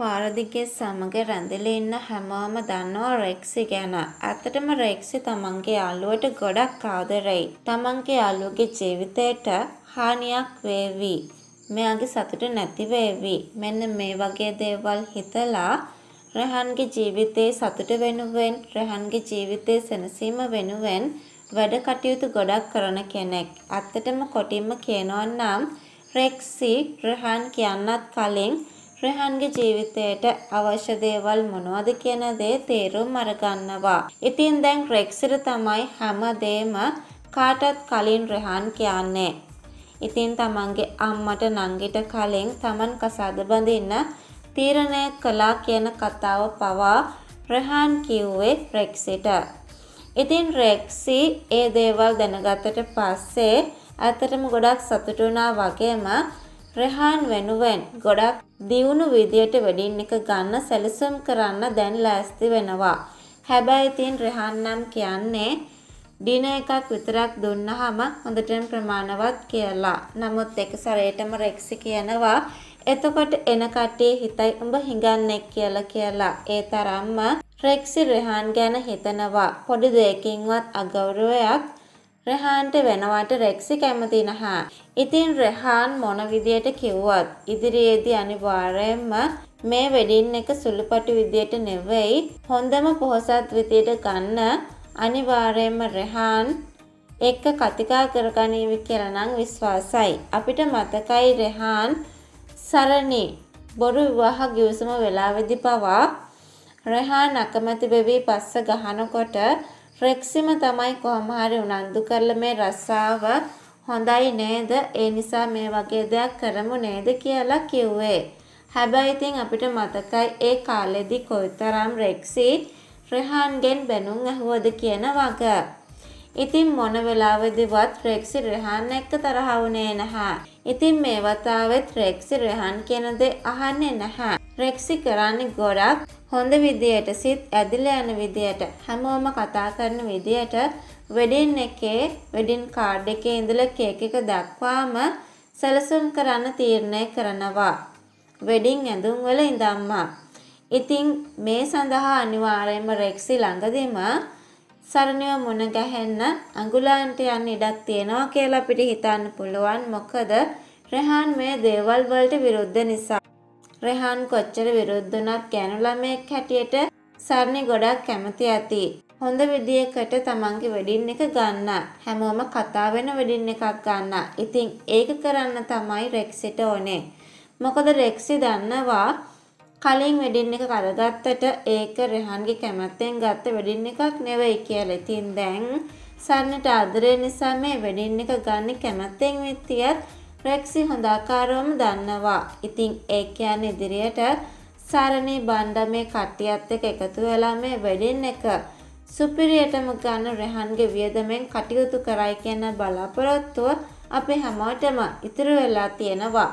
වාරදිගේ සමග රැඳිලා ඉන්න හැමෝම දන්නවා රෙක්සි ගැන. ඇත්තටම රෙක්සි තමන්ගේ යාළුවට ගොඩක් ආදරෙයි. තමන්ගේ යාළුවගේ ජීවිතයට හානියක් වේවි. මෙයාගේ සතුට නැති වේවි. මෙන්න මේ වගේ දේවල් හිතලා රහන්ගේ ජීවිතේ සතුට වෙනුවෙන් රහන්ගේ ජීවිතේ සැනසීම වෙනුවෙන් වැඩ කටයුතු ගොඩක් කරන කෙනෙක්. ඇත්තටම කොටින්ම කියනවා නම් රෙක්සි රහන් කියන්නත් කලින් රෙහන්ගේ ජීවිතයට අවශ්‍ය දේවල් මොනවද කියන දේ තේරුම් අරගන්නවා. ඉතින් දැන් රෙක්සිර තමයි හැමදේම කාටත් කලින් රෙහන් කියන්නේ. ඉතින් තමන්ගේ අම්මට නංගිට කලින් තමන් කසාද බඳින්න තීරණය කළා කියන කතාව පවා රෙහන් කිව්වේ රෙක්සිට. ඉතින් රෙක්සි ඒ දේවල් දැනගත්තට පස්සේ ඇත්තටම ගොඩක් සතුටු වුණා වගේම රෙහාන් වෙනුවෙන් ගොඩක් දියුණු විදියට වෙඩින් එක ගන්න සැලසුම් කරන්න දැන් ලෑස්ති වෙනවා. හැබැයි තින් රෙහාන් නම් කියන්නේ ඩින එකක් විතරක් දුන්නහම හොඳටම ප්‍රමාණවත් කියලා. නමුත් එක සැරේටම රෙක්සි කියනවා එතකොට එන කට්ටිය හිතයි උඹ හිඟන්නේ කියලා කියලා. ඒ තරම්ම රෙක්සි රෙහාන් ගැන හිතනවා. පොඩි දෙයකින්වත් අගෞරවයක් රෙහාන්ට වෙනවට රෙක්සි කැමති නැහැ. ඉතින් රෙහාන් මොන විදියට කිව්වත් ඉදිරියේදී අනිවාර්යයෙන්ම මේ වෙඩින් එක සුළුපටු විදියට නෙවෙයි හොඳම පොහසත් විදියට ගන්න අනිවාර්යයෙන්ම රෙහාන් එක්ක කතිකා කරගනීවි කියලා නම් විශ්වාසයි. අපිට මතකයි රෙහාන් සරණි බොරු විවාහ ගිවිසුම වෙලාවේදී පවා රෙහාන් අකමැති බෙවී පස්ස ගහනකොට රෙක්සිම තමයි කොහොම හරි උනන්දු කරලා මේ රස්සාව හොඳයි නේද? ඒ නිසා මේ වගේ දෙයක් කරමු නේද කියලා කිව්වේ. හැබැයි ඉතින් අපිට මතකයි ඒ කාලෙදි කොයිතරම් රෙක්සි රෙහන්ගෙන් බැනුම් ඇහුවද කියන වග. ඉතින් මොන වෙලාවෙදිවත් රෙක්සි රෙහන් එක්ක තරහ වුණේ නැහැ. ඉතින් මේ වතාවෙත් රෙක්සි රෙහන් කියන දේ අහන්නේ නැහැ. රෙක්සි කරන්නේ ගොඩක් හොඳ විදියට සිත් ඇදිලා යන විදියට හැමෝම කතා කරන විදියට වෙඩින් එකේ වෙඩින් කාඩ් එකේ ඉඳලා කේක් එක දක්වාම සැලසුම් කරන්න තීරණය කරනවා. වෙඩින් ඇඳුම් වල ඉඳන්ම. ඉතින් මේ සඳහා අනිවාර්යයෙන්ම රෙක්සි ළඟදීම සරණිය මුණ ගැහෙන්න අඟුලන්ට යන්න ඉඩක් තියෙනවා කියලා අපිට හිතන්න පුළුවන්. මොකද රෙහාන් මේ දේවල් වලට විරුද්ධ නිසා. රෙහාන් කොච්චර විරුද්ධ වුණත් කැනු ළමෙක් හැටියට සරණි ගොඩක් කැමති ඇති. හොඳ විදියකට තමන්ගේ වෙඩින් එක ගන්න. හැමෝම කතා වෙන වෙඩින් එකක් ගන්න. ඉතින් ඒක කරන්න තමයි රෙක්සිට ඕනේ. මොකද රෙක්සි දන්නවා කලින් වෙඩින් එක කරගත්තට ඒක රෙහන්ගේ කැමැත්තෙන් ගත්ත වෙඩින් එකක් නෙවෙයි කියලා. ඉතින් දැන් සන්නට ආදරය නිසා මේ වෙඩින් එක ගන්න කැමැත්තෙන් විත්තියත් රෙක්සි හොඳ ආකාරවම දන්නවා. ඉතින් ඒ කියන්නේ ඉදිරියට සරණී බණ්ඩ මේ කට්ටියත් එක්ක එකතු වෙලා මේ වෙඩින් එක සුපිරියටම ගන්න රෙහන්ගේ වියදමෙන් කටයුතු කරයි කියන බලාපොරොත්තුව අපේ හැමෝටම ඉතුරු වෙලා තියෙනවා.